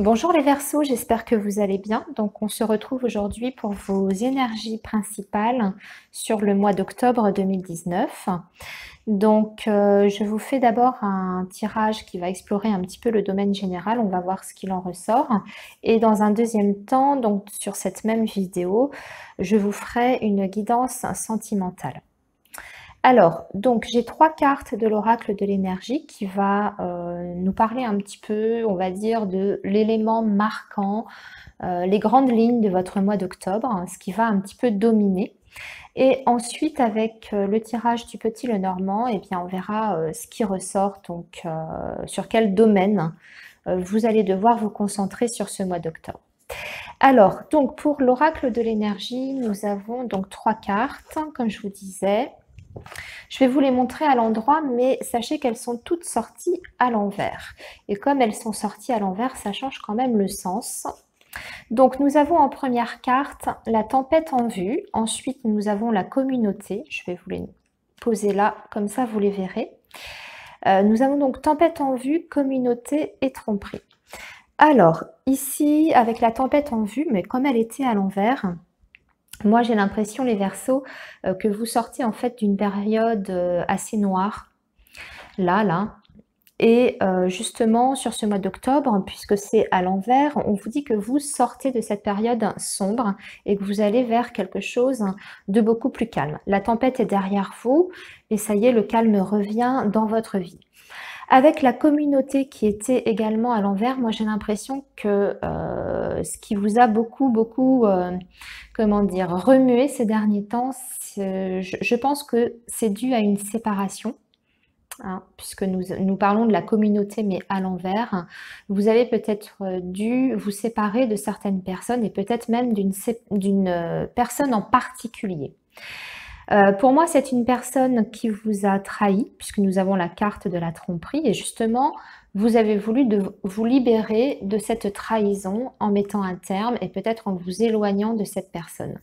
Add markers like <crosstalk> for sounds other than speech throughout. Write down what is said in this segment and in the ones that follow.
Bonjour les Verseaux, j'espère que vous allez bien. Donc on se retrouve aujourd'hui pour vos énergies principales sur le mois d'octobre 2019. Donc euh, je vous fais d'abord un tirage qui va explorer un petit peu le domaine général, on va voir ce qu'il en ressort. Et dans un deuxième temps, donc sur cette même vidéo, je vous ferai une guidance sentimentale. Alors, donc j'ai trois cartes de l'oracle de l'énergie qui va euh, nous parler un petit peu, on va dire, de l'élément marquant, euh, les grandes lignes de votre mois d'octobre, hein, ce qui va un petit peu dominer. Et ensuite, avec euh, le tirage du petit Lenormand, normand, eh bien, on verra ce qui ressort, donc sur quel domaine vous allez devoir vous concentrer sur ce mois d'octobre. Alors, donc pour l'oracle de l'énergie, nous avons donc trois cartes, hein, comme je vous disais. Je vais vous les montrer à l'endroit, mais sachez qu'elles sont toutes sorties à l'envers. Et comme elles sont sorties à l'envers, ça change quand même le sens. Donc nous avons en première carte la tempête en vue, ensuite nous avons la communauté, je vais vous les poser là, comme ça vous les verrez. Euh, nous avons donc tempête en vue, communauté et tromperie. Alors ici, avec la tempête en vue, mais comme elle était à l'envers, moi, j'ai l'impression, les versos, euh, que vous sortez en fait d'une période euh, assez noire, là, là. Et euh, justement, sur ce mois d'octobre, puisque c'est à l'envers, on vous dit que vous sortez de cette période sombre et que vous allez vers quelque chose de beaucoup plus calme. La tempête est derrière vous et ça y est, le calme revient dans votre vie. Avec la communauté qui était également à l'envers, moi j'ai l'impression que ce qui vous a beaucoup, beaucoup, euh, comment dire, remué ces derniers temps, euh, je, pense que c'est dû à une séparation. Hein, puisque nous, nous, parlons de la communauté mais à l'envers, vous avez peut-être euh, dû vous séparer de certaines personnes et peut-être même d'une personne en particulier. Euh, pour moi, c'est une personne qui vous a trahi, puisque nous avons la carte de la tromperie, et justement, vous avez voulu vous libérer de cette trahison en mettant un terme et peut-être en vous éloignant de cette personne.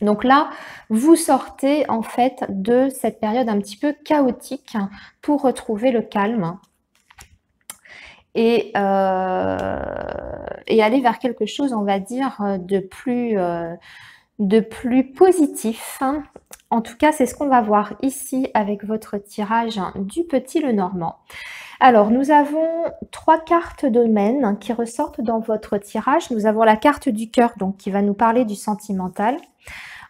Donc là, vous sortez en fait de cette période un petit peu chaotique pour retrouver le calme et, euh, aller vers quelque chose, on va dire, de plus... Euh, de plus positif. En tout cas, c'est ce qu'on va voir ici avec votre tirage du Petit Le Normand. Alors, nous avons trois cartes domaines qui ressortent dans votre tirage. Nous avons la carte du cœur, donc qui va nous parler du sentimental.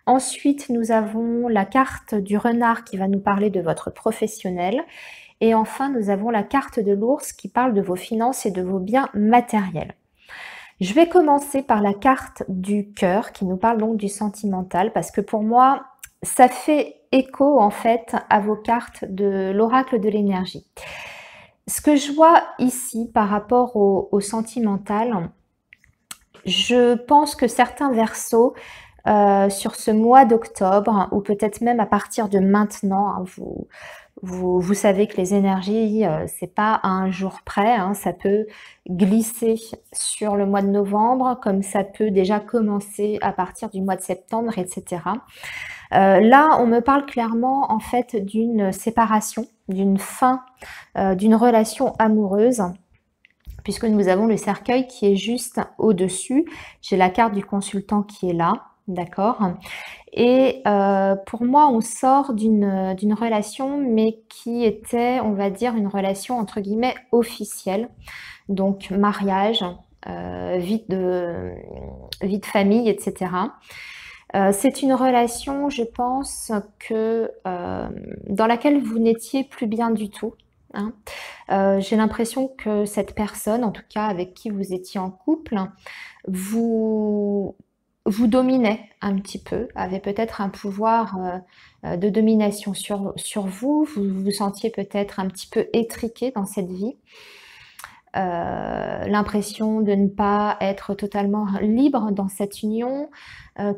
Ensuite, nous avons la carte du renard qui va nous parler de votre professionnel. Et enfin, nous avons la carte de l'ours qui parle de vos finances et de vos biens matériels. Je vais commencer par la carte du cœur qui nous parle donc du sentimental parce que pour moi, ça fait écho en fait à vos cartes de l'oracle de l'énergie. Ce que je vois ici par rapport au, sentimental, je pense que certains versos euh, sur ce mois d'octobre, ou peut-être même à partir de maintenant, hein, vous, vous, savez que les énergies, euh, c'est pas à un jour près, hein. ça peut glisser sur le mois de novembre, comme ça peut déjà commencer à partir du mois de septembre, etc. Euh, là, on me parle clairement en fait d'une séparation, d'une fin, euh, d'une relation amoureuse puisque nous avons le cercueil qui est juste au-dessus. J'ai la carte du consultant qui est là. D'accord Et euh, pour moi, on sort d'une relation, mais qui était, on va dire, une relation entre guillemets officielle. Donc mariage, euh, vie, de, vie de famille, etc. Euh, c'est une relation, je pense, que dans laquelle vous n'étiez plus bien du tout. Hein. J'ai l'impression que cette personne, en tout cas avec qui vous étiez en couple, vous vous dominait un petit peu, avait peut-être un pouvoir euh, euh, de domination sur, vous, vous vous sentiez peut-être un petit peu étriqué dans cette vie, euh, l'impression de ne pas être totalement libre dans cette union,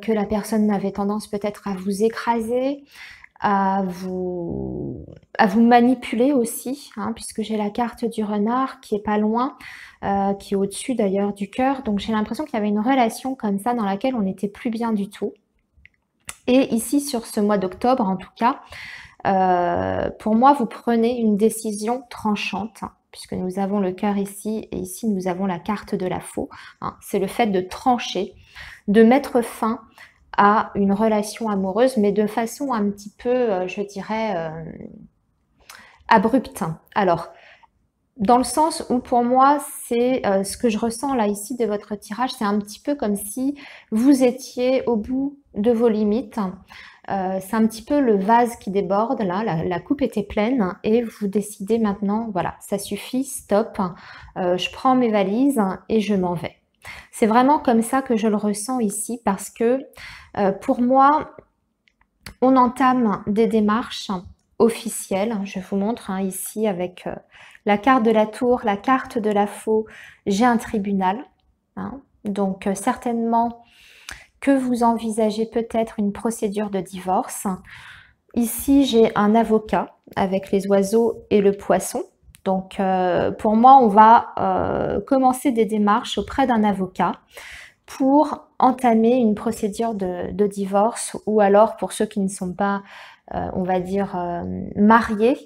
que la personne avait tendance peut-être à vous écraser, à vous, à vous manipuler aussi, hein, puisque j'ai la carte du renard qui est pas loin, euh, qui est au-dessus d'ailleurs du cœur. Donc j'ai l'impression qu'il y avait une relation comme ça dans laquelle on n'était plus bien du tout. Et ici, sur ce mois d'octobre en tout cas, euh, pour moi, vous prenez une décision tranchante, hein, puisque nous avons le cœur ici et ici nous avons la carte de la faux. Hein. C'est le fait de trancher, de mettre fin à une relation amoureuse, mais de façon un petit peu, euh, je dirais, euh, abrupte. Alors, dans le sens où pour moi, c'est euh, ce que je ressens là ici de votre tirage, c'est un petit peu comme si vous étiez au bout de vos limites. c'est un petit peu le vase qui déborde, là, la, coupe était pleine et vous décidez maintenant, voilà, ça suffit, stop, je prends mes valises et je m'en vais. C'est vraiment comme ça que je le ressens ici parce que euh, pour moi, on entame des démarches officielles. Je vous montre hein, ici avec euh, la carte de la tour, la carte de la faux, j'ai un tribunal. Hein. donc euh, certainement que vous envisagez peut-être une procédure de divorce. Ici, j'ai un avocat avec les oiseaux et le poisson. Donc, euh, pour moi, on va euh, commencer des démarches auprès d'un avocat pour entamer une procédure de, divorce ou alors pour ceux qui ne sont pas, euh, on va dire, mariés.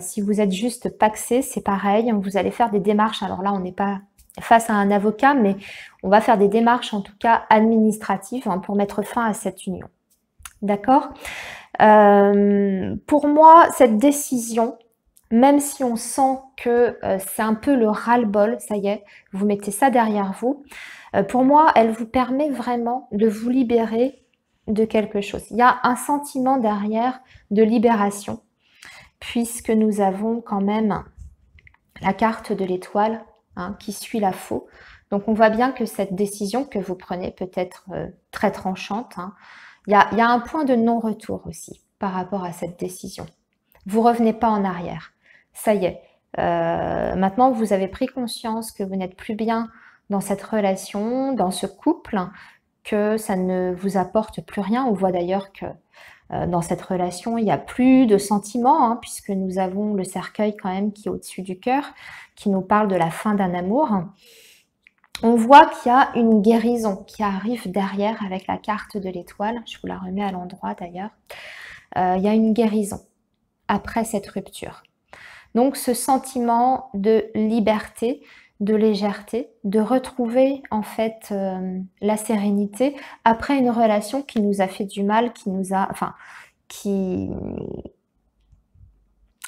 si vous êtes juste paxé, c'est pareil. Vous allez faire des démarches. Alors là, on n'est pas face à un avocat, mais on va faire des démarches, en tout cas administratives, hein, pour mettre fin à cette union. D'accord Pour moi, cette décision, même si on sent que euh, c'est un peu le ras-le-bol, ça y est, vous mettez ça derrière vous, euh, pour moi, elle vous permet vraiment de vous libérer de quelque chose. Il y a un sentiment derrière de libération, puisque nous avons quand même la carte de l'étoile hein, qui suit la faux. Donc on voit bien que cette décision que vous prenez peut être euh, très tranchante. Hein. Il, y a, il y a un point de non-retour aussi par rapport à cette décision. Vous revenez pas en arrière ça y est. Euh, maintenant, vous avez pris conscience que vous n'êtes plus bien dans cette relation, dans ce couple, que ça ne vous apporte plus rien. On voit d'ailleurs que euh, dans cette relation, il n'y a plus de sentiments, hein, puisque nous avons le cercueil quand même qui est au-dessus du cœur, qui nous parle de la fin d'un amour. On voit qu'il y a une guérison qui arrive derrière avec la carte de l'étoile. Je vous la remets à l'endroit d'ailleurs. Euh, il y a une guérison après cette rupture. Donc ce sentiment de liberté, de légèreté, de retrouver en fait euh, la sérénité après une relation qui nous a fait du mal, qui nous a, enfin, qui,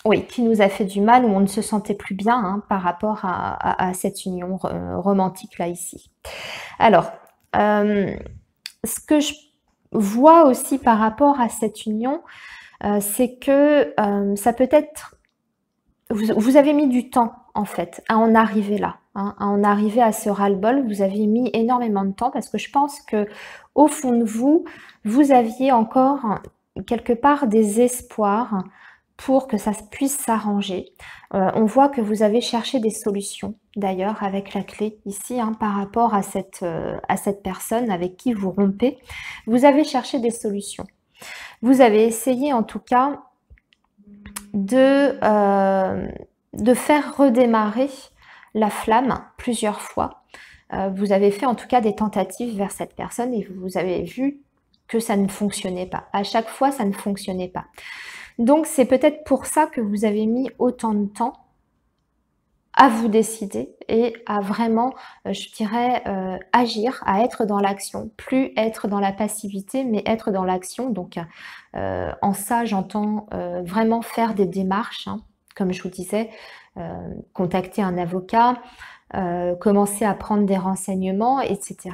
oui, qui nous a fait du mal, où on ne se sentait plus bien hein, par rapport à, cette union romantique là ici. Alors, euh, ce que je vois aussi par rapport à cette union, euh, c'est que ça peut être vous, avez mis du temps, en fait, à en arriver là, hein, à en arriver à ce ras-le-bol. Vous avez mis énormément de temps parce que je pense que, au fond de vous, vous aviez encore quelque part des espoirs pour que ça puisse s'arranger. Euh, on voit que vous avez cherché des solutions, d'ailleurs, avec la clé ici, hein, par rapport à cette, euh, à cette personne avec qui vous rompez. Vous avez cherché des solutions. Vous avez essayé, en tout cas, de, euh, de faire redémarrer la flamme plusieurs fois. Euh, vous avez fait en tout cas des tentatives vers cette personne et vous avez vu que ça ne fonctionnait pas. À chaque fois, ça ne fonctionnait pas. Donc c'est peut-être pour ça que vous avez mis autant de temps à vous décider et à vraiment, euh, je dirais, euh, agir, à être dans l'action, plus être dans la passivité, mais être dans l'action. Donc, euh, en ça, j'entends vraiment faire des démarches, hein. comme je vous disais, contacter un avocat, commencer à prendre des renseignements, etc.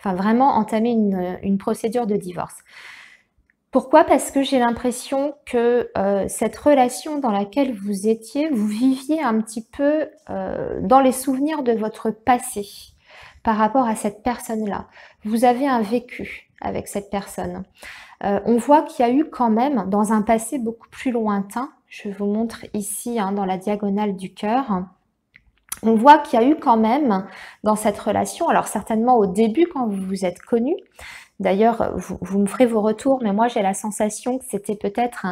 Enfin, vraiment entamer une procédure de divorce. Pourquoi Parce que j'ai l'impression que euh, cette relation dans laquelle vous étiez, vous viviez un petit peu euh, dans les souvenirs de votre passé par rapport à cette personne-là. Vous avez un vécu avec cette personne. Euh, on voit qu'il y a eu quand même, dans un passé beaucoup plus lointain, je vous montre ici hein, dans la diagonale du cœur, on voit qu'il y a eu quand même dans cette relation, alors certainement au début quand vous vous êtes connus, D'ailleurs, vous, me ferez vos retours, mais moi j'ai la sensation que c'était peut-être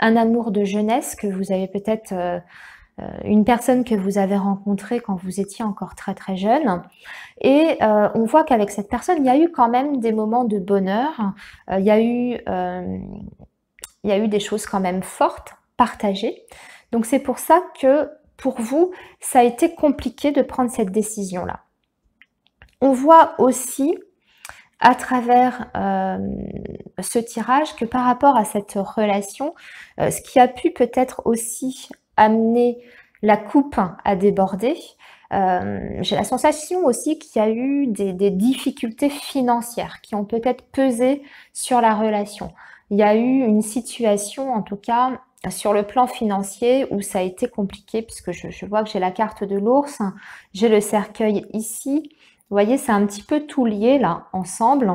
un, amour de jeunesse que vous avez peut-être euh, euh, une personne que vous avez rencontrée quand vous étiez encore très très jeune. Et euh, on voit qu'avec cette personne, il y a eu quand même des moments de bonheur. il y a eu il y a eu des choses quand même fortes partagées. Donc c'est pour ça que pour vous, ça a été compliqué de prendre cette décision là. On voit aussi à travers euh, ce tirage que par rapport à cette relation, euh, ce qui a pu peut-être aussi amener la coupe à déborder, euh, j'ai la sensation aussi qu'il y a eu des, des, difficultés financières qui ont peut-être pesé sur la relation. Il y a eu une situation, en tout cas, sur le plan financier où ça a été compliqué, puisque je, je vois que j'ai la carte de l'ours, j'ai le cercueil ici, vous voyez, c'est un petit peu tout lié là, ensemble.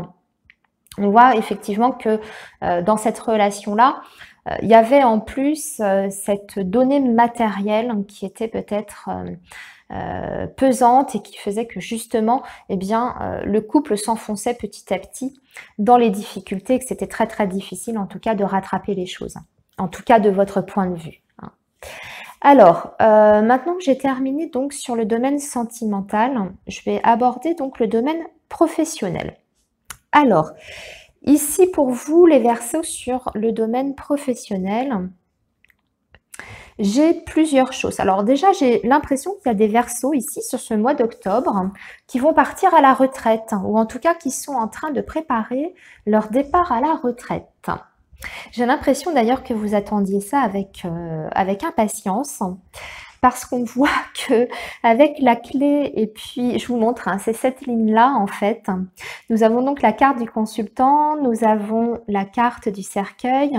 On voit effectivement que euh, dans cette relation-là, euh, il y avait en plus euh, cette donnée matérielle qui était peut-être pesante et qui faisait que justement, eh bien, le couple s'enfonçait petit à petit dans les difficultés et que c'était très très difficile en tout cas de rattraper les choses, en tout cas de votre point de vue. Hein. Alors, euh, maintenant que j'ai terminé donc sur le domaine sentimental, je vais aborder donc le domaine professionnel. Alors, ici pour vous, les versos sur le domaine professionnel, j'ai plusieurs choses. Alors déjà, j'ai l'impression qu'il y a des versos ici sur ce mois d'octobre qui vont partir à la retraite, ou en tout cas qui sont en train de préparer leur départ à la retraite. J'ai l'impression d'ailleurs que vous attendiez ça avec, euh, avec impatience parce qu'on <laughs> voit que avec la clé et puis je vous montre, hein, c'est cette ligne là en fait. Nous avons donc la carte du consultant, nous avons la carte du cercueil,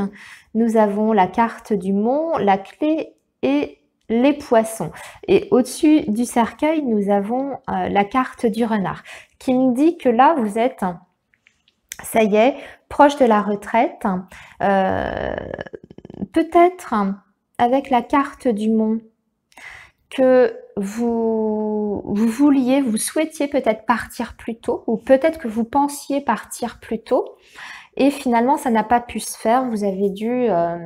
nous avons la carte du mont, la clé et les poissons. Et au-dessus du cercueil, nous avons euh, la carte du renard qui me dit que là vous êtes ça y est, proche de la retraite, euh, peut-être avec la carte du monde que vous, vouliez, vous souhaitiez peut-être partir plus tôt, ou peut-être que vous pensiez partir plus tôt, et finalement ça n'a pas pu se faire, vous avez dû euh,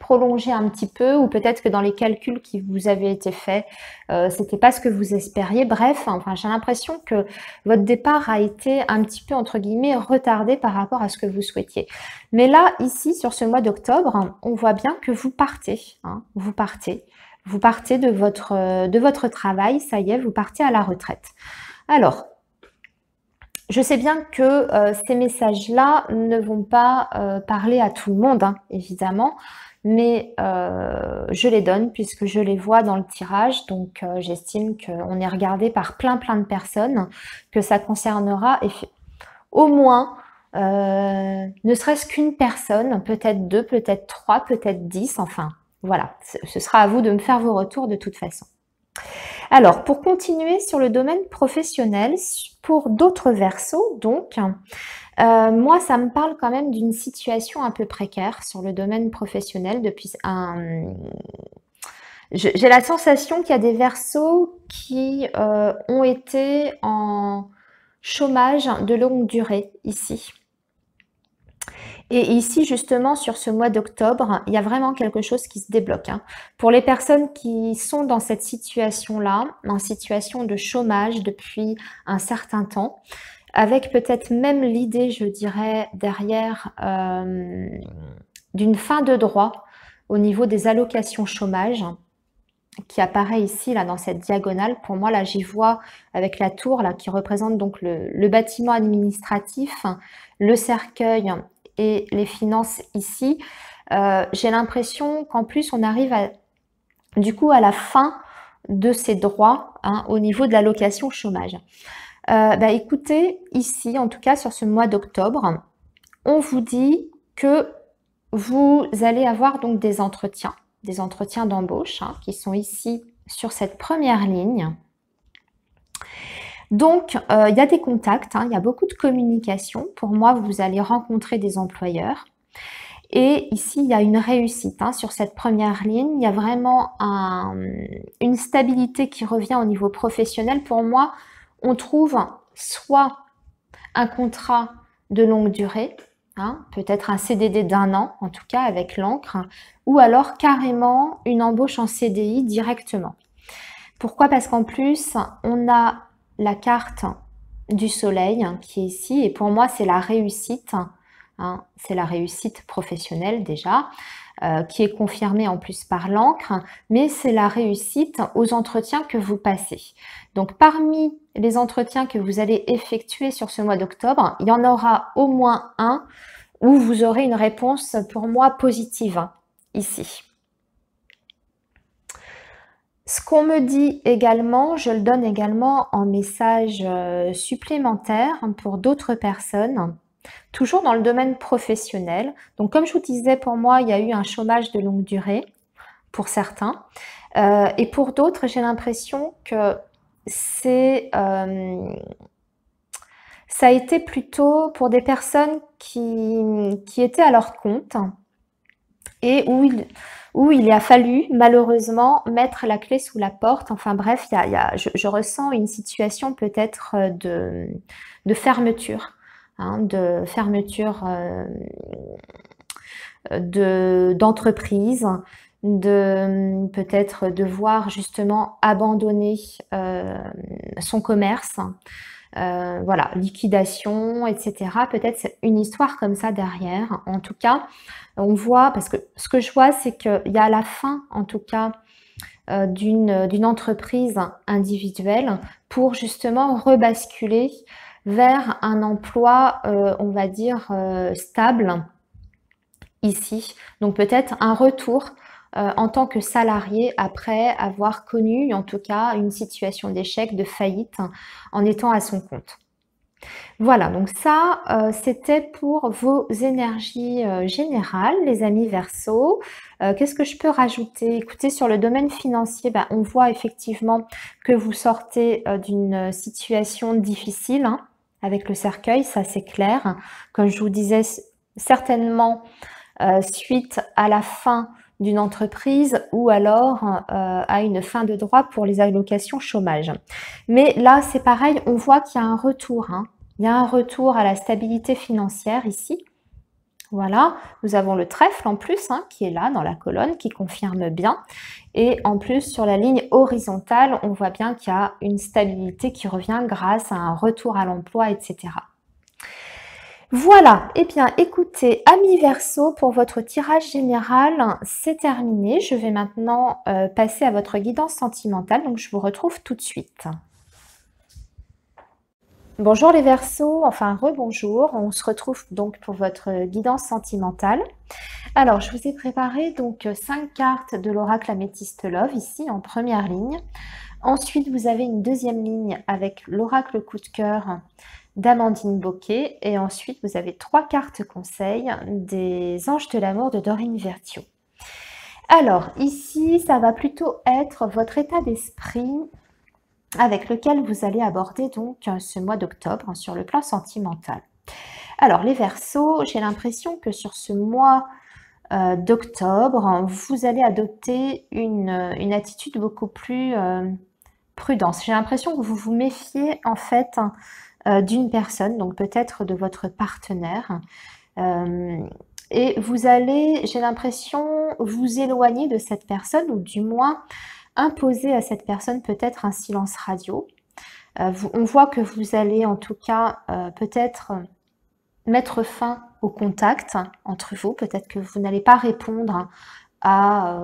prolonger un petit peu ou peut-être que dans les calculs qui vous avaient été faits, euh, c'était pas ce que vous espériez. Bref, enfin, j'ai l'impression que votre départ a été un petit peu entre guillemets retardé par rapport à ce que vous souhaitiez. Mais là, ici, sur ce mois d'octobre, on voit bien que vous partez, hein. vous partez, vous partez de votre euh, de votre travail. Ça y est, vous partez à la retraite. Alors, je sais bien que euh, ces messages-là ne vont pas parler à tout le monde, hein, évidemment, mais euh, je les donne puisque je les vois dans le tirage. Donc euh, j'estime qu'on est regardé par plein plein de personnes, que ça concernera et au moins euh, ne serait-ce qu'une personne, peut-être deux, peut-être trois, peut-être dix, enfin voilà, ce sera à vous de me faire vos retours de toute façon. Alors, pour continuer sur le domaine professionnel, pour d'autres versos, donc, euh, moi, ça me parle quand même d'une situation un peu précaire sur le domaine professionnel depuis un... J'ai la sensation qu'il y a des versos qui euh, ont été en chômage de longue durée ici. Et ici, justement, sur ce mois d'octobre, il y a vraiment quelque chose qui se débloque. Hein. Pour les personnes qui sont dans cette situation-là, en situation de chômage depuis un certain temps, avec peut-être même l'idée, je dirais, derrière euh, d'une fin de droit au niveau des allocations chômage qui apparaît ici, là, dans cette diagonale. Pour moi, là, j'y vois avec la tour, là, qui représente donc le bâtiment administratif, le cercueil les finances ici, euh, j'ai l'impression qu'en plus on arrive à, du coup à la fin de ces droits hein, au niveau de la location chômage. Euh, bah, écoutez, ici, en tout cas sur ce mois d'octobre, on vous dit que vous allez avoir donc des entretiens, des entretiens d'embauche hein, qui sont ici sur cette première ligne. Donc, euh, il y a des contacts, hein, il y a beaucoup de communication. Pour moi, vous allez rencontrer des employeurs. Et ici, il y a une réussite hein. sur cette première ligne. Il y a vraiment une stabilité qui revient au niveau professionnel. Pour moi, on trouve soit un contrat de longue durée, hein, peut-être un CDD d'un an, en tout cas avec l'encre, ou alors carrément une embauche en CDI directement. Pourquoi Parce qu'en plus, on a la carte du soleil hein, qui est ici, et pour moi c'est la réussite, hein. c'est la réussite professionnelle déjà, euh, qui est confirmée en plus par l'encre, mais c'est la réussite aux entretiens que vous passez. Donc parmi les entretiens que vous allez effectuer sur ce mois d'octobre, il y en aura au moins un où vous aurez une réponse pour moi positive hein, ici. Ce qu'on me dit également, je le donne également en message euh, supplémentaire pour d'autres personnes, toujours dans le domaine professionnel. Donc comme je vous disais, pour moi, il y a eu un chômage de longue durée pour certains. Euh, et pour d'autres, j'ai l'impression que c'est... Euh, ça a été plutôt pour des personnes qui étaient à leur compte, et où il, où il a fallu malheureusement mettre la clé sous la porte. Enfin bref, je, ressens une situation peut-être euh, de, fermeture, hein, de fermeture euh, d'entreprise. De, peut-être devoir justement abandonner euh, son commerce, euh, voilà, liquidation, etc. Peut-être une histoire comme ça derrière. En tout cas, on voit, parce que ce que je vois, c'est qu'il y a la fin, en tout cas, euh, d'une entreprise individuelle pour justement rebasculer vers un emploi, euh, on va dire, stable ici. Donc peut-être un retour euh, en tant que salarié après avoir connu, en tout cas, une situation d'échec, de faillite, en étant à son compte. Voilà, donc ça, euh, c'était pour vos énergies euh, générales, les amis verso. Qu'est-ce que je peux rajouter Écoutez, sur le domaine financier, bah, on voit effectivement que vous sortez d'une situation difficile hein, avec le cercueil, ça c'est clair. Comme je vous disais, certainement suite à la fin d'une entreprise ou alors euh, à une fin de droit pour les allocations chômage. Mais là, c'est pareil, on voit qu'il y a un retour. Hein. Il y a un retour à la stabilité financière ici. Voilà, nous avons le trèfle en plus hein, qui est là dans la colonne, qui confirme bien. Et en plus, sur la ligne horizontale, on voit bien qu'il y a une stabilité qui revient grâce à un retour à l'emploi, etc. Voilà, et eh bien écoutez, amis verso, pour votre tirage général, c'est terminé. Je vais maintenant euh, passer à votre guidance sentimentale, donc je vous retrouve tout de suite. Bonjour les versos, enfin rebonjour, on se retrouve donc pour votre guidance sentimentale. Alors je vous ai préparé donc cinq cartes de l'oracle Améthyste Love ici en première ligne. Ensuite vous avez une deuxième ligne avec l'oracle coup de cœur d'Amandine Boquet, Et ensuite, vous avez trois cartes conseils des Anges de l'amour de Dorine Vertio. Alors, ici, ça va plutôt être votre état d'esprit avec lequel vous allez aborder donc euh, ce mois d'octobre sur le plan sentimental. Alors, les versos, j'ai l'impression que sur ce mois euh, d'octobre, vous allez adopter une, attitude beaucoup plus euh, prudente. J'ai l'impression que vous vous méfiez en fait euh, d'une personne, donc peut-être de votre partenaire. Euh, et vous allez, j'ai l'impression, vous éloigner de cette personne ou du moins imposer à cette personne peut-être un silence radio. Euh, on voit que vous allez en tout cas peut-être mettre fin au contact entre vous, peut-être que vous n'allez pas répondre à,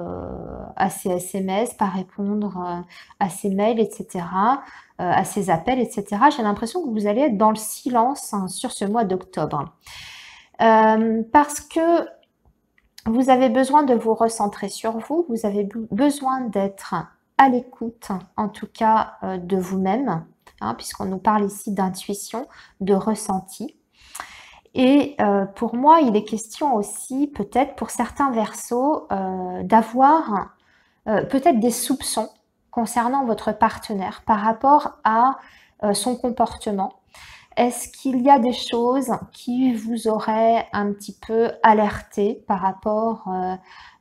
ces euh, ses SMS, pas répondre euh, à ses mails, etc., euh, à ses appels, etc. J'ai l'impression que vous allez être dans le silence hein, sur ce mois d'octobre. parce que vous avez besoin de vous recentrer sur vous, vous avez besoin d'être à l'écoute, en tout cas de vous-même, hein, puisqu'on nous parle ici d'intuition, de ressenti. Et euh, pour moi, il est question aussi, peut-être pour certains versos, euh, d'avoir euh, peut-être des soupçons concernant votre partenaire par rapport à son comportement, est-ce qu'il y a des choses qui vous auraient un petit peu alerté par rapport, euh,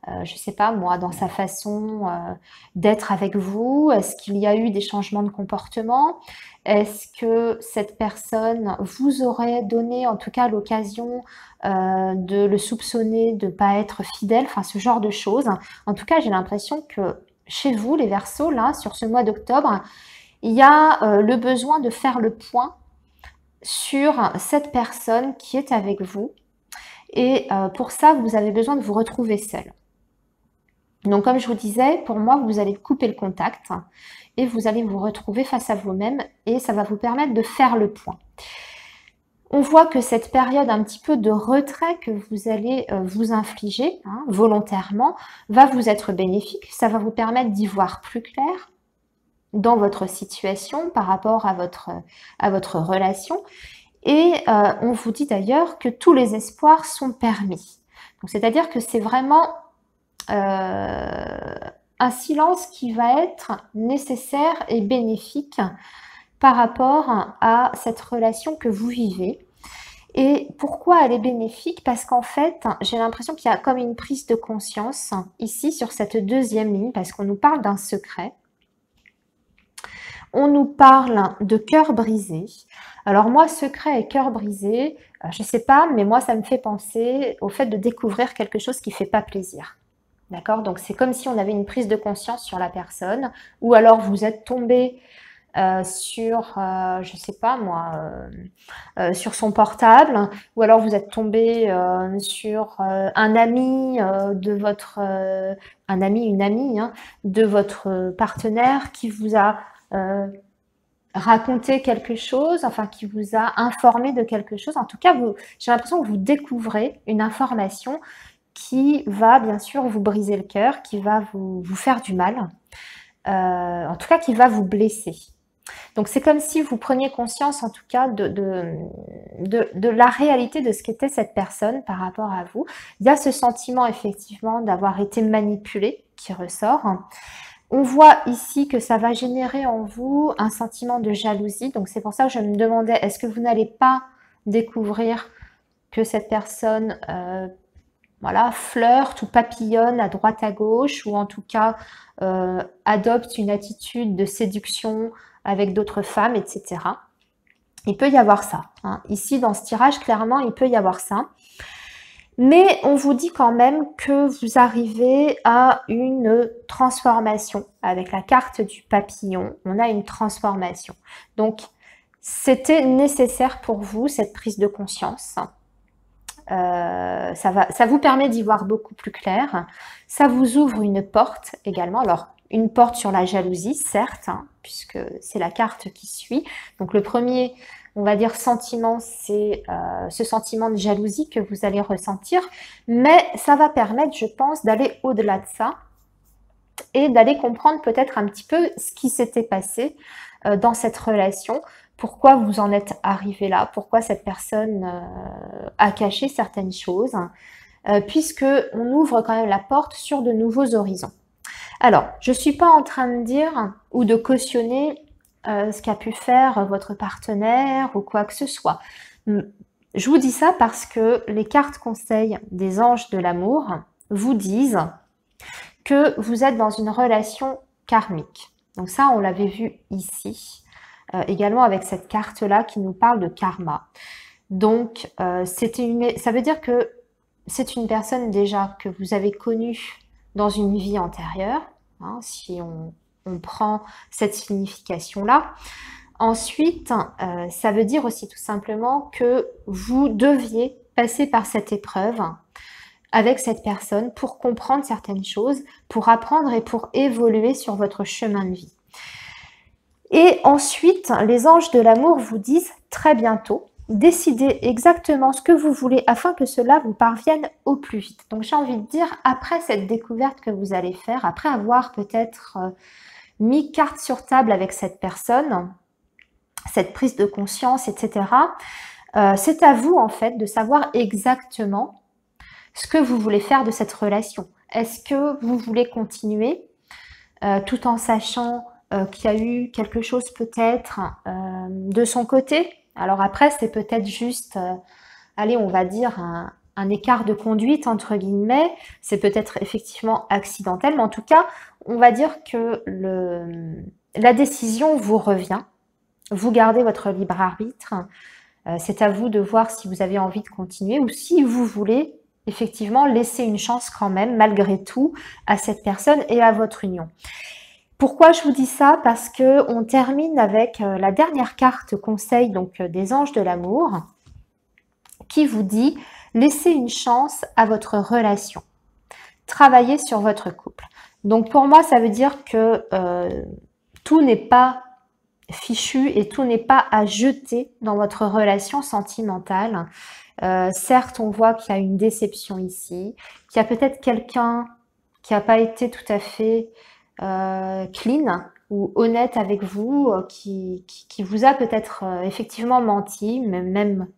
euh, je ne sais pas moi, dans sa façon euh, d'être avec vous Est-ce qu'il y a eu des changements de comportement Est-ce que cette personne vous aurait donné en tout cas l'occasion de le soupçonner de ne pas être fidèle Enfin, ce genre de choses. En tout cas, j'ai l'impression que chez vous, les Verseaux, là, sur ce mois d'octobre, il y a le besoin de faire le point sur cette personne qui est avec vous. Et euh, pour ça, vous avez besoin de vous retrouver seul. Donc comme je vous disais, pour moi, vous allez couper le contact et vous allez vous retrouver face à vous-même et ça va vous permettre de faire le point. On voit que cette période un petit peu de retrait que vous allez euh, vous infliger hein, volontairement va vous être bénéfique. Ça va vous permettre d'y voir plus clair, dans votre situation, par rapport à votre, à votre relation. Et euh, on vous dit d'ailleurs que tous les espoirs sont permis. C'est-à-dire que c'est vraiment euh, un silence qui va être nécessaire et bénéfique par rapport à cette relation que vous vivez. Et pourquoi elle est bénéfique Parce qu'en fait, j'ai l'impression qu'il y a comme une prise de conscience ici sur cette deuxième ligne, parce qu'on nous parle d'un secret on nous parle de cœur brisé. Alors moi, secret et cœur brisé, euh, je ne sais pas, mais moi, ça me fait penser au fait de découvrir quelque chose qui ne fait pas plaisir. D'accord Donc c'est comme si on avait une prise de conscience sur la personne, ou alors vous êtes tombé euh, sur, je euh, je sais pas moi, sur son portable, ou alors vous êtes tombé sur un ami de votre, un ami, une amie hein, de votre partenaire qui vous a euh, raconter quelque chose, enfin qui vous a informé de quelque chose. En tout cas, j'ai l'impression que vous découvrez une information qui va bien sûr vous briser le cœur, qui va vous, faire du mal, euh, en tout cas qui va vous blesser. Donc c'est comme si vous preniez conscience en tout cas de, de la réalité de ce qu'était cette personne par rapport à vous. Il y a ce sentiment effectivement d'avoir été manipulé qui ressort on voit ici que ça va générer en vous un sentiment de jalousie. Donc c'est pour ça que je me demandais, est-ce que vous n'allez pas découvrir que cette personne euh, voilà, flirte ou papillonne à droite à gauche, ou en tout cas euh, adopte une attitude de séduction avec d'autres femmes, etc. Il peut y avoir ça. Hein. Ici, dans ce tirage, clairement, il peut y avoir ça. Mais on vous dit quand même que vous arrivez à une transformation. Avec la carte du papillon, on a une transformation. Donc, c'était nécessaire pour vous, cette prise de conscience. Euh, ça, va, ça vous permet d'y voir beaucoup plus clair. Ça vous ouvre une porte également. Alors, une porte sur la jalousie, certes, hein, puisque c'est la carte qui suit. Donc, le premier on va dire sentiment, c'est euh, ce sentiment de jalousie que vous allez ressentir, mais ça va permettre, je pense, d'aller au-delà de ça et d'aller comprendre peut-être un petit peu ce qui s'était passé euh, dans cette relation, pourquoi vous en êtes arrivé là, pourquoi cette personne euh, a caché certaines choses, puisqu'on puisque on ouvre quand même la porte sur de nouveaux horizons. Alors, je ne suis pas en train de dire ou de cautionner euh, ce qu'a pu faire votre partenaire ou quoi que ce soit. Hum, je vous dis ça parce que les cartes conseils des anges de l'amour vous disent que vous êtes dans une relation karmique. Donc ça, on l'avait vu ici, euh, également avec cette carte-là qui nous parle de karma. Donc, euh, ça veut dire que c'est une personne déjà que vous avez connue dans une vie antérieure, hein, si on on prend cette signification-là. Ensuite, euh, ça veut dire aussi tout simplement que vous deviez passer par cette épreuve avec cette personne pour comprendre certaines choses, pour apprendre et pour évoluer sur votre chemin de vie. Et ensuite, les anges de l'amour vous disent très bientôt, décidez exactement ce que vous voulez afin que cela vous parvienne au plus vite. Donc j'ai envie de dire, après cette découverte que vous allez faire, après avoir peut-être... Euh, mis carte sur table avec cette personne, cette prise de conscience, etc. Euh, c'est à vous, en fait, de savoir exactement ce que vous voulez faire de cette relation. Est-ce que vous voulez continuer euh, tout en sachant euh, qu'il y a eu quelque chose peut-être de son côté Alors après, c'est peut-être juste, allez, on va dire un écart de conduite, entre guillemets. C'est peut-être effectivement accidentel, mais en tout cas, on va dire que la décision vous revient. Vous gardez votre libre arbitre. Euh, c'est à vous de voir si vous avez envie de continuer ou si vous voulez effectivement laisser une chance quand même, malgré tout, à cette personne et à votre union. Pourquoi je vous dis ça Parce que on termine avec euh, la dernière carte conseil donc euh, des anges de l'amour qui vous dit laissez une chance à votre relation. Travaillez sur votre couple. Donc pour moi, ça veut dire que euh, tout n'est pas fichu et tout n'est pas à jeter dans votre relation sentimentale. Euh, certes, on voit qu'il y a une déception ici, qu'il y a peut-être quelqu'un qui n'a pas été tout à fait euh, clean ou honnête avec vous, qui, vous a peut-être effectivement menti, mais même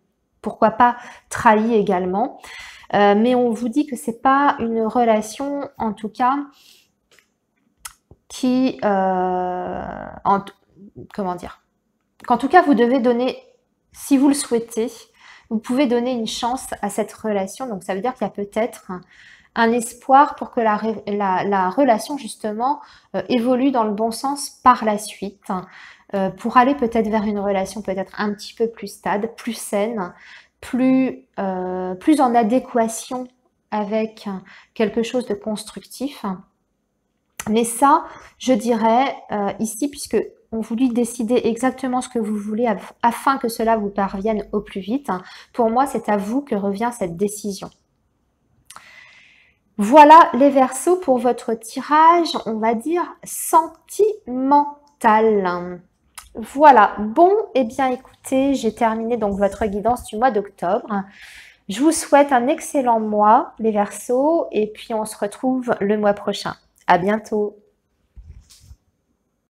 pourquoi pas trahi également. mais on vous dit que c'est pas une relation, en tout cas, qui, euh, comment dire, qu'en tout cas vous devez donner, si vous le souhaitez, vous pouvez donner une chance à cette relation. Donc ça veut dire qu'il y a peut-être un, espoir pour que la, relation justement euh, évolue dans le bon sens par la suite, euh, pour aller peut-être vers une relation peut-être un petit peu plus stade, plus saine, plus, plus en adéquation avec quelque chose de constructif. Mais ça, je dirais euh, ici, puisque on voulait décider exactement ce que vous voulez afin que cela vous parvienne au plus vite, hein, pour moi, c'est à vous que revient cette décision. Voilà les versos pour votre tirage, on va dire, sentimental. Voilà, bon, et eh bien écoutez, j'ai terminé donc votre guidance du mois d'octobre. Je vous souhaite un excellent mois, les versos, et puis on se retrouve le mois prochain. À bientôt.